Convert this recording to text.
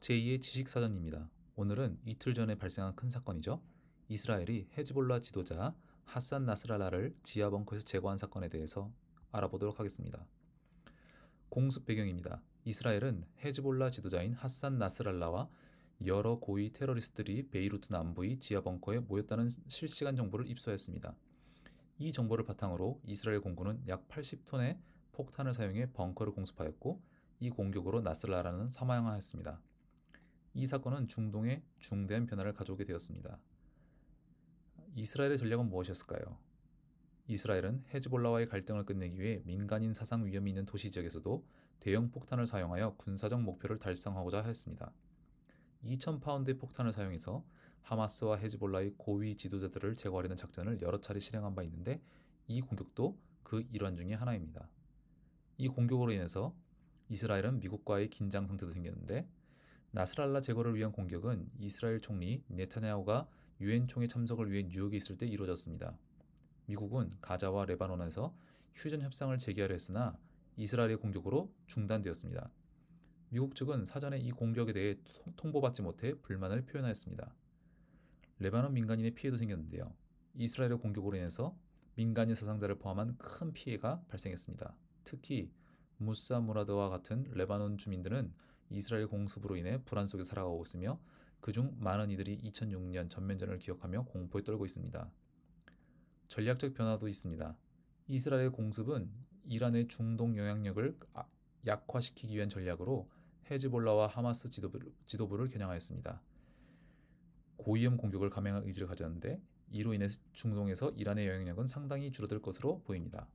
제2의 지식사전입니다. 오늘은 이틀 전에 발생한 큰 사건이죠. 이스라엘이 헤즈볼라 지도자 하산 나스랄라를 지하 벙커에서 제거한 사건에 대해서 알아보도록 하겠습니다. 공습 배경입니다. 이스라엘은 헤즈볼라 지도자인 하산 나스랄라와 여러 고위 테러리스트들이 베이루트 남부의 지하 벙커에 모였다는 실시간 정보를 입수하였습니다. 이 정보를 바탕으로 이스라엘 공군은 약 80톤의 폭탄을 사용해 벙커를 공습하였고 이 공격으로 나스랄라는 사망하였습니다. 이 사건은 중동에 중대한 변화를 가져오게 되었습니다. 이스라엘의 전략은 무엇이었을까요? 이스라엘은 헤즈볼라와의 갈등을 끝내기 위해 민간인 사상 위험이 있는 도시 지역에서도 대형 폭탄을 사용하여 군사적 목표를 달성하고자 했습니다. 2,000파운드의 폭탄을 사용해서 하마스와 헤즈볼라의 고위 지도자들을 제거하려는 작전을 여러 차례 실행한 바 있는데 이 공격도 그 일환 중의 하나입니다. 이 공격으로 인해서 이스라엘은 미국과의 긴장 상태도 생겼는데 나스랄라 제거를 위한 공격은 이스라엘 총리 네타냐오가 유엔 총회 참석을 위해 뉴욕에 있을 때 이루어졌습니다. 미국은 가자와 레바논에서 휴전 협상을 재개하려 했으나 이스라엘의 공격으로 중단되었습니다. 미국 측은 사전에 이 공격에 대해 통보받지 못해 불만을 표현하였습니다. 레바논 민간인의 피해도 생겼는데요. 이스라엘의 공격으로 인해서 민간인 사상자를 포함한 큰 피해가 발생했습니다. 특히 무사 무라드와 같은 레바논 주민들은 이스라엘 공습으로 인해 불안 속에 살아가고 있으며 그중 많은 이들이 2006년 전면전을 기억하며 공포에 떨고 있습니다. 전략적 변화도 있습니다. 이스라엘 공습은 이란의 중동 영향력을 아, 약화시키기 위한 전략으로 헤즈볼라와 하마스 지도부, 지도부를 겨냥하였습니다. 고위험 공격을 감행할 의지를 가졌는데 이로 인해 중동에서 이란의 영향력은 상당히 줄어들 것으로 보입니다.